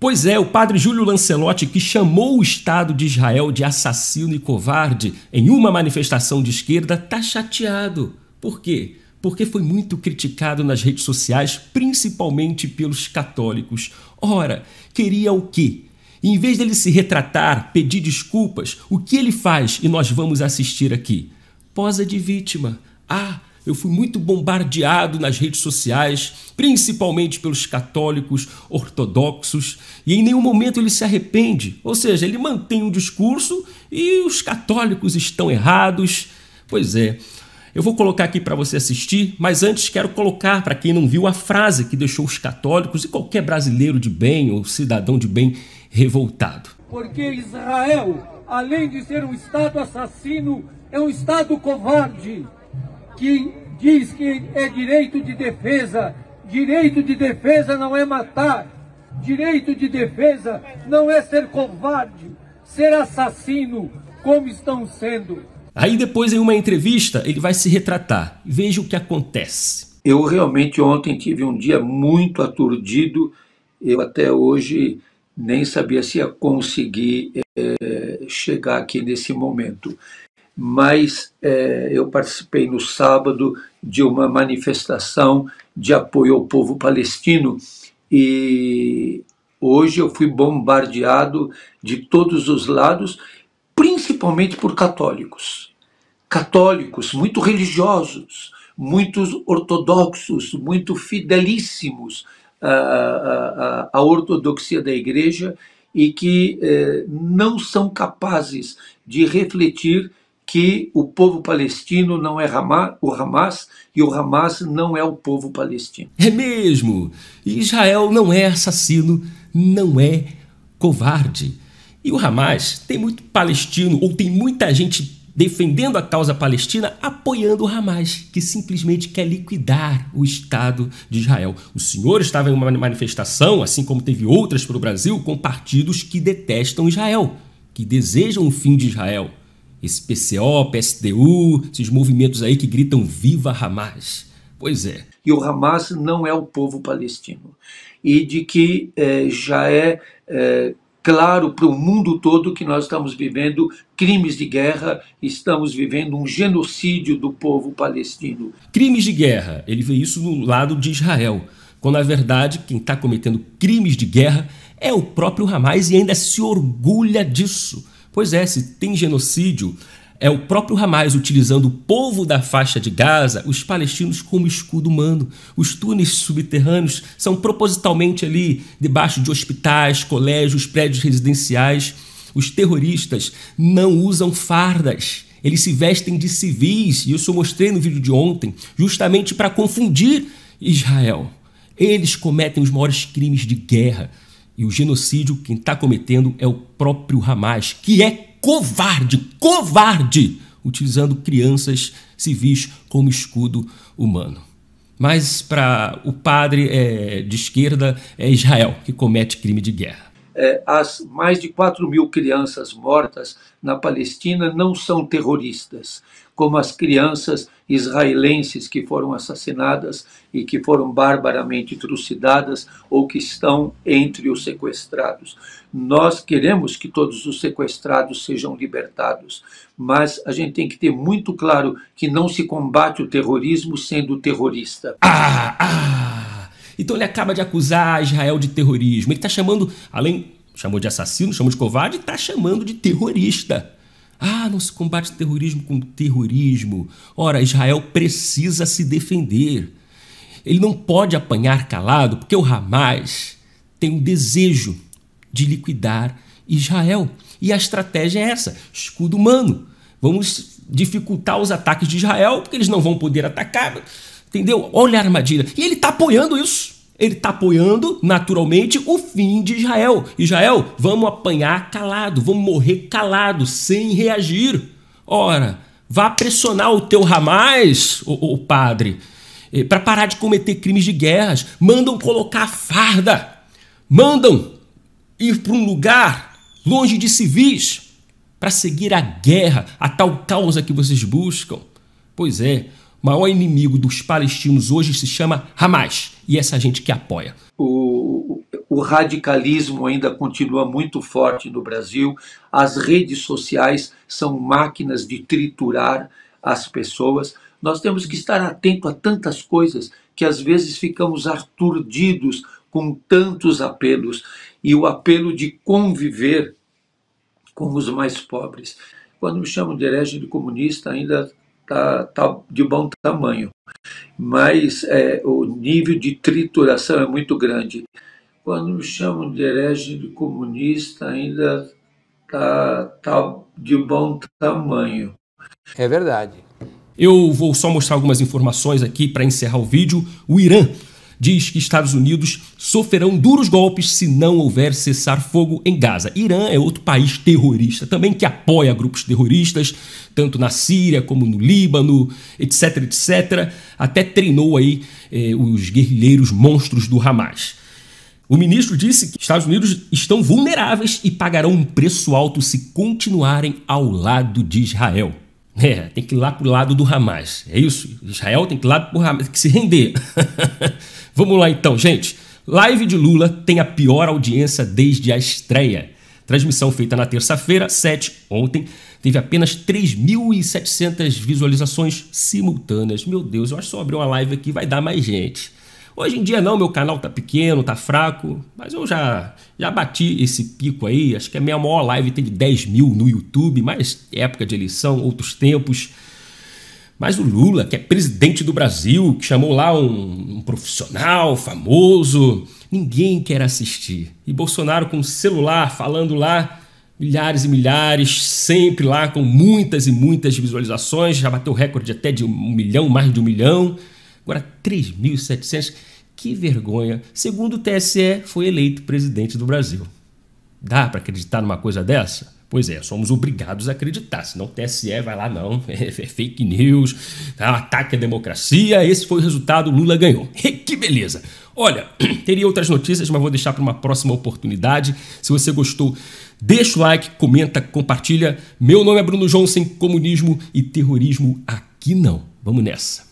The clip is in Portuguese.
Pois é, o padre Júlio Lancelotti, que chamou o Estado de Israel de assassino e covarde em uma manifestação de esquerda, está chateado. Por quê? Porque foi muito criticado nas redes sociais, principalmente pelos católicos. Ora, queria o quê? Em vez dele se retratar, pedir desculpas, o que ele faz e nós vamos assistir aqui? Posa de vítima. Ah, eu fui muito bombardeado nas redes sociais, principalmente pelos católicos ortodoxos, e em nenhum momento ele se arrepende. Ou seja, ele mantém um discurso e os católicos estão errados. Pois é. Eu vou colocar aqui para você assistir, mas antes quero colocar para quem não viu a frase que deixou os católicos e qualquer brasileiro de bem ou cidadão de bem revoltado. Porque Israel, além de ser um Estado assassino, é um Estado covarde que diz que é direito de defesa. Direito de defesa não é matar. Direito de defesa não é ser covarde, ser assassino, como estão sendo. Aí depois, em uma entrevista, ele vai se retratar. Veja o que acontece. Eu realmente ontem tive um dia muito aturdido. Eu até hoje nem sabia se ia conseguir é, chegar aqui nesse momento mas é, eu participei no sábado de uma manifestação de apoio ao povo palestino e hoje eu fui bombardeado de todos os lados, principalmente por católicos. Católicos muito religiosos, muitos ortodoxos, muito fidelíssimos à, à, à ortodoxia da igreja e que é, não são capazes de refletir que o povo palestino não é o Hamas e o Hamas não é o povo palestino. É mesmo! Israel não é assassino, não é covarde. E o Hamas tem muito palestino, ou tem muita gente defendendo a causa palestina, apoiando o Hamas, que simplesmente quer liquidar o Estado de Israel. O senhor estava em uma manifestação, assim como teve outras para o Brasil, com partidos que detestam Israel, que desejam o fim de Israel esse PCO, PSDU, esses movimentos aí que gritam Viva Hamas. Pois é. E o Hamas não é o povo palestino. E de que eh, já é, eh, claro para o mundo todo que nós estamos vivendo crimes de guerra, estamos vivendo um genocídio do povo palestino. Crimes de guerra, ele vê isso do lado de Israel, quando na verdade quem está cometendo crimes de guerra é o próprio Hamas e ainda se orgulha disso. Pois é, se tem genocídio, é o próprio Hamas utilizando o povo da faixa de Gaza, os palestinos, como escudo humano. Os túneis subterrâneos são propositalmente ali debaixo de hospitais, colégios, prédios residenciais. Os terroristas não usam fardas. Eles se vestem de civis, e isso eu mostrei no vídeo de ontem, justamente para confundir Israel. Eles cometem os maiores crimes de guerra. E o genocídio quem está cometendo é o próprio Hamas, que é covarde, covarde, utilizando crianças civis como escudo humano. Mas para o padre é, de esquerda é Israel que comete crime de guerra. É, as mais de 4 mil crianças mortas na Palestina não são terroristas como as crianças israelenses que foram assassinadas e que foram barbaramente trucidadas ou que estão entre os sequestrados. Nós queremos que todos os sequestrados sejam libertados, mas a gente tem que ter muito claro que não se combate o terrorismo sendo terrorista. Ah, ah. Então ele acaba de acusar Israel de terrorismo. Ele está chamando, além chamou de assassino, chamou de covarde, está chamando de terrorista. Ah, não se combate terrorismo com terrorismo. Ora, Israel precisa se defender. Ele não pode apanhar calado, porque o Hamas tem o um desejo de liquidar Israel. E a estratégia é essa: escudo humano. Vamos dificultar os ataques de Israel, porque eles não vão poder atacar. Entendeu? Olha a armadilha. E ele está apoiando isso. Ele está apoiando, naturalmente, o fim de Israel. Israel, vamos apanhar calado, vamos morrer calado, sem reagir. Ora, vá pressionar o teu Ramais, o, o padre, eh, para parar de cometer crimes de guerras. Mandam colocar a farda, mandam ir para um lugar longe de civis para seguir a guerra, a tal causa que vocês buscam. Pois é, o maior inimigo dos palestinos hoje se chama Hamas e essa gente que apoia. O, o radicalismo ainda continua muito forte no Brasil. As redes sociais são máquinas de triturar as pessoas. Nós temos que estar atento a tantas coisas que às vezes ficamos aturdidos com tantos apelos e o apelo de conviver com os mais pobres. Quando me chamam de herege de comunista, ainda tá, tá de bom tamanho. Mas é, o nível de trituração é muito grande. Quando me chamam de herege de comunista, ainda tá, tá de bom tamanho. É verdade. Eu vou só mostrar algumas informações aqui para encerrar o vídeo. O Irã diz que Estados Unidos sofrerão duros golpes se não houver cessar-fogo em Gaza. Irã é outro país terrorista também que apoia grupos terroristas, tanto na Síria como no Líbano, etc, etc. Até treinou aí eh, os guerrilheiros monstros do Hamas. O ministro disse que Estados Unidos estão vulneráveis e pagarão um preço alto se continuarem ao lado de Israel. É, tem que ir lá pro lado do Hamas. É isso. Israel tem que ir lá pro Hamas, tem que se render. Vamos lá então, gente. Live de Lula tem a pior audiência desde a estreia. Transmissão feita na terça-feira, 7, ontem, teve apenas 3.700 visualizações simultâneas. Meu Deus, eu acho que só abrir uma live aqui vai dar mais gente. Hoje em dia não, meu canal tá pequeno, tá fraco, mas eu já, já bati esse pico aí. Acho que a minha maior live teve 10 mil no YouTube, mas época de eleição, outros tempos. Mas o Lula, que é presidente do Brasil, que chamou lá um, um profissional famoso, ninguém quer assistir. E Bolsonaro com o celular falando lá, milhares e milhares, sempre lá com muitas e muitas visualizações, já bateu recorde até de um milhão, mais de um milhão, agora 3.700. Que vergonha! Segundo o TSE, foi eleito presidente do Brasil. Dá para acreditar numa coisa dessa? Pois é, somos obrigados a acreditar, senão o TSE vai lá, não, é, fake news, tá, um ataque à democracia, esse foi o resultado, Lula ganhou. que beleza! Olha, teria outras notícias, mas vou deixar para uma próxima oportunidade. Se você gostou, deixa o like, comenta, compartilha. Meu nome é Bruno Johnson, comunismo e terrorismo aqui não. Vamos nessa!